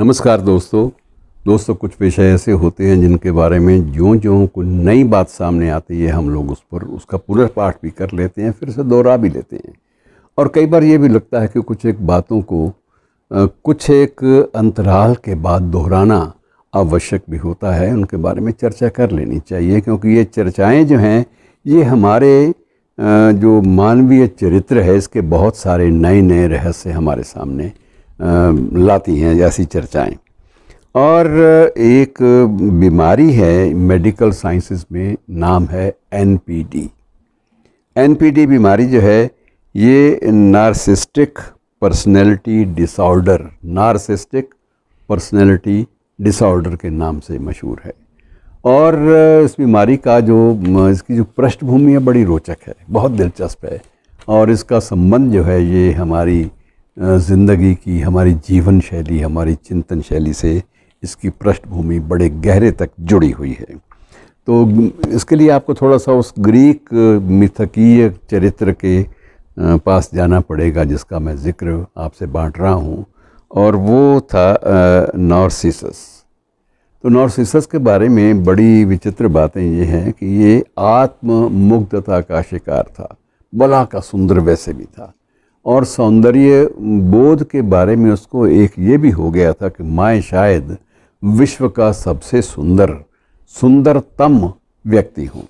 नमस्कार दोस्तों दोस्तों कुछ विषय ऐसे होते हैं जिनके बारे में जो जो कोई नई बात सामने आती है हम लोग उस पर उसका पुनर्पाठ भी कर लेते हैं फिर से दोहरा भी लेते हैं और कई बार ये भी लगता है कि कुछ एक बातों को कुछ एक अंतराल के बाद दोहराना आवश्यक भी होता है उनके बारे में चर्चा कर लेनी चाहिए क्योंकि ये चर्चाएं जो हैं ये हमारे जो मानवीय चरित्र है इसके बहुत सारे नए नए रहस्य हमारे सामने लाती हैं ऐसी चर्चाएं और एक बीमारी है मेडिकल साइंसेस में नाम है एनपीडी एनपीडी बीमारी जो है ये narcissistic personality disorder narcissistic personality disorder के नाम से मशहूर है और इस बीमारी का जो इसकी जो पृष्ठभूमि है बड़ी रोचक है बहुत दिलचस्प है और इसका संबंध जो है ये हमारी ज़िंदगी की हमारी जीवन शैली हमारी चिंतन शैली से इसकी पृष्ठभूमि बड़े गहरे तक जुड़ी हुई है तो इसके लिए आपको थोड़ा सा उस ग्रीक मिथकीय चरित्र के पास जाना पड़ेगा जिसका मैं ज़िक्र आपसे बांट रहा हूँ और वो था नॉर्सिसस तो नॉर्सिसस के बारे में बड़ी विचित्र बातें ये हैं कि ये आत्म मुग्धता का शिकार था बला का सुंदर वैसे भी था और सौंदर्य बोध के बारे में उसको एक ये भी हो गया था कि मैं शायद विश्व का सबसे सुंदर सुंदरतम व्यक्ति हूँ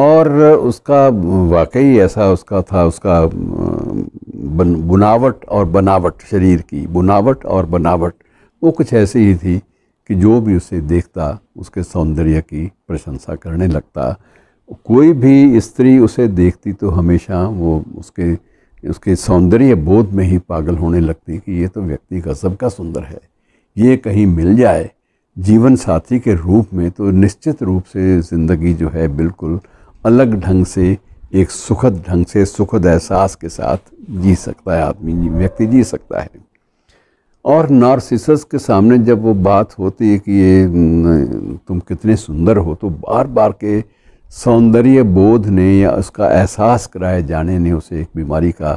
और उसका वाकई ऐसा उसका था उसका बन, बुनावट और बनावट शरीर की बुनावट और बनावट वो कुछ ऐसी ही थी कि जो भी उसे देखता उसके सौंदर्य की प्रशंसा करने लगता कोई भी स्त्री उसे देखती तो हमेशा वो उसके उसके सौंदर्य बोध में ही पागल होने लगती कि ये तो व्यक्ति गजब का सुंदर है ये कहीं मिल जाए जीवन साथी के रूप में तो निश्चित रूप से ज़िंदगी जो है बिल्कुल अलग ढंग से एक सुखद ढंग से सुखद एहसास के साथ जी सकता है आदमी व्यक्ति जी सकता है और नार्सिसस के सामने जब वो बात होती है कि ये तुम कितने सुंदर हो तो बार बार के सौंदर्य बोध ने या उसका एहसास कराए जाने ने उसे एक बीमारी का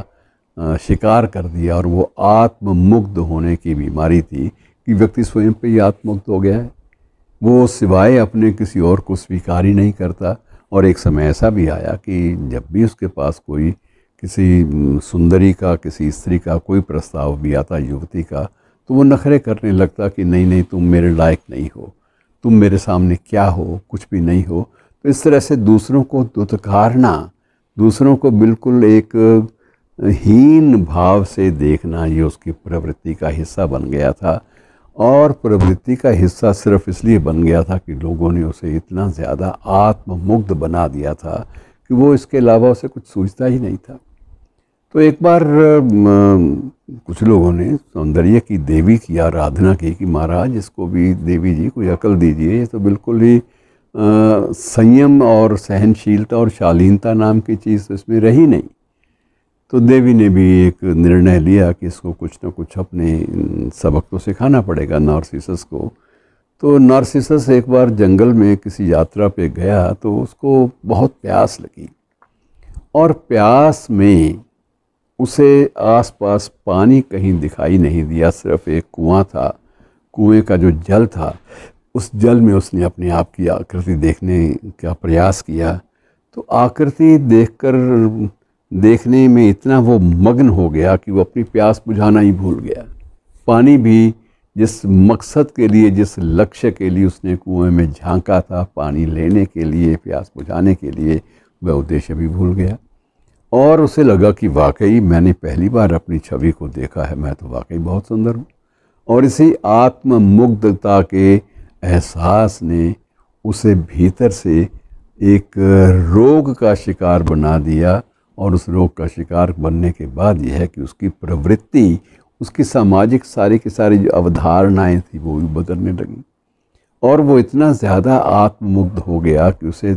शिकार कर दिया और वो आत्ममुग्ध होने की बीमारी थी कि व्यक्ति स्वयं पर ही आत्ममुग्ध हो गया है वो सिवाय अपने किसी और को स्वीकार ही नहीं करता और एक समय ऐसा भी आया कि जब भी उसके पास कोई किसी सुंदरी का किसी स्त्री का कोई प्रस्ताव भी आता युवती का तो वो नखरे करने लगता कि नहीं नहीं तुम मेरे लायक नहीं हो तुम मेरे सामने क्या हो कुछ भी नहीं हो तो इस तरह से दूसरों को दुतकारना दूसरों को बिल्कुल एक हीन भाव से देखना ये उसकी प्रवृत्ति का हिस्सा बन गया था और प्रवृत्ति का हिस्सा सिर्फ इसलिए बन गया था कि लोगों ने उसे इतना ज़्यादा आत्ममुग्ध बना दिया था कि वो इसके अलावा उसे कुछ सोचता ही नहीं था तो एक बार कुछ लोगों ने सौंदर्य की देवी की आराधना की कि महाराज इसको भी देवी जी कोई अकल दीजिए ये तो बिल्कुल ही संयम और सहनशीलता और शालीनता नाम की चीज़ तो इसमें रही नहीं तो देवी ने भी एक निर्णय लिया कि इसको कुछ ना कुछ अपने सबक तो सिखाना पड़ेगा नार्सिसस को तो नार्सिसस एक बार जंगल में किसी यात्रा पे गया तो उसको बहुत प्यास लगी और प्यास में उसे आसपास पानी कहीं दिखाई नहीं दिया सिर्फ एक कुआं था कुएं का जो जल था उस जल में उसने अपने आप की आकृति देखने का प्रयास किया तो आकृति देखकर देखने में इतना वो मग्न हो गया कि वो अपनी प्यास बुझाना ही भूल गया पानी भी जिस मकसद के लिए जिस लक्ष्य के लिए उसने कुएं में झांका था पानी लेने के लिए प्यास बुझाने के लिए वह उद्देश्य भी भूल गया और उसे लगा कि वाकई मैंने पहली बार अपनी छवि को देखा है मैं तो वाकई बहुत सुंदर हूँ और इसी आत्ममुग्धता के एहसास ने उसे भीतर से एक रोग का शिकार बना दिया और उस रोग का शिकार बनने के बाद यह है कि उसकी प्रवृत्ति उसकी सामाजिक सारी की सारी जो अवधारणाएं थी वो भी बदलने लगी और वो इतना ज़्यादा आत्ममुग्ध हो गया कि उसे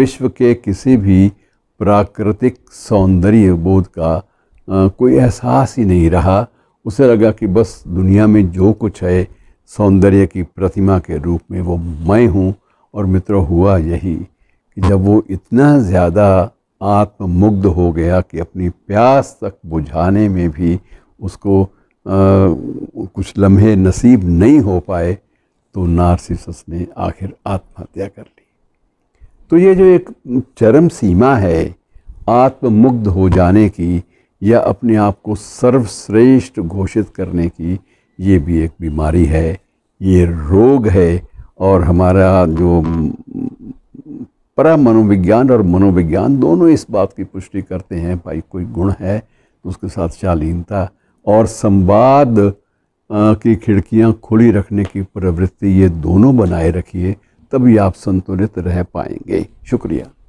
विश्व के किसी भी प्राकृतिक सौंदर्य बोध का आ, कोई एहसास ही नहीं रहा उसे लगा कि बस दुनिया में जो कुछ है सौंदर्य की प्रतिमा के रूप में वो मैं हूँ और मित्रों हुआ यही कि जब वो इतना ज़्यादा आत्ममुग्ध हो गया कि अपनी प्यास तक बुझाने में भी उसको आ, कुछ लम्हे नसीब नहीं हो पाए तो नारसिसस ने आखिर आत्महत्या कर ली तो ये जो एक चरम सीमा है आत्ममुग्ध हो जाने की या अपने आप को सर्वश्रेष्ठ घोषित करने की ये भी एक बीमारी है ये रोग है और हमारा जो परा मनोविज्ञान और मनोविज्ञान दोनों इस बात की पुष्टि करते हैं भाई कोई गुण है तो उसके साथ शालीनता और संवाद की खिड़कियां खुली रखने की प्रवृत्ति ये दोनों बनाए रखिए तभी आप संतुलित रह पाएंगे शुक्रिया